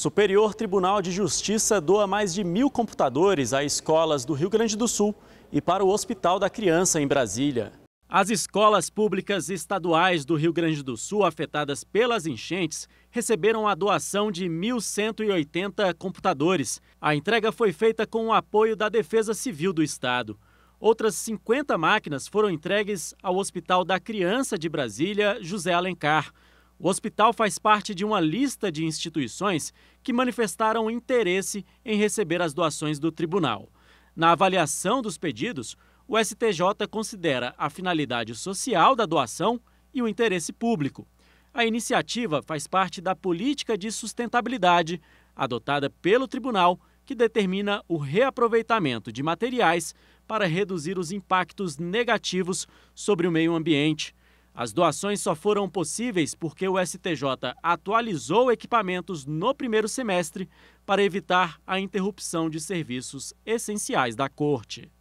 Superior Tribunal de Justiça doa mais de mil computadores a escolas do Rio Grande do Sul e para o Hospital da Criança em Brasília. As escolas públicas estaduais do Rio Grande do Sul afetadas pelas enchentes receberam a doação de 1.180 computadores. A entrega foi feita com o apoio da Defesa Civil do Estado. Outras 50 máquinas foram entregues ao Hospital da Criança de Brasília, José Alencar. O hospital faz parte de uma lista de instituições que manifestaram interesse em receber as doações do tribunal. Na avaliação dos pedidos, o STJ considera a finalidade social da doação e o interesse público. A iniciativa faz parte da política de sustentabilidade adotada pelo tribunal, que determina o reaproveitamento de materiais para reduzir os impactos negativos sobre o meio ambiente as doações só foram possíveis porque o STJ atualizou equipamentos no primeiro semestre para evitar a interrupção de serviços essenciais da Corte.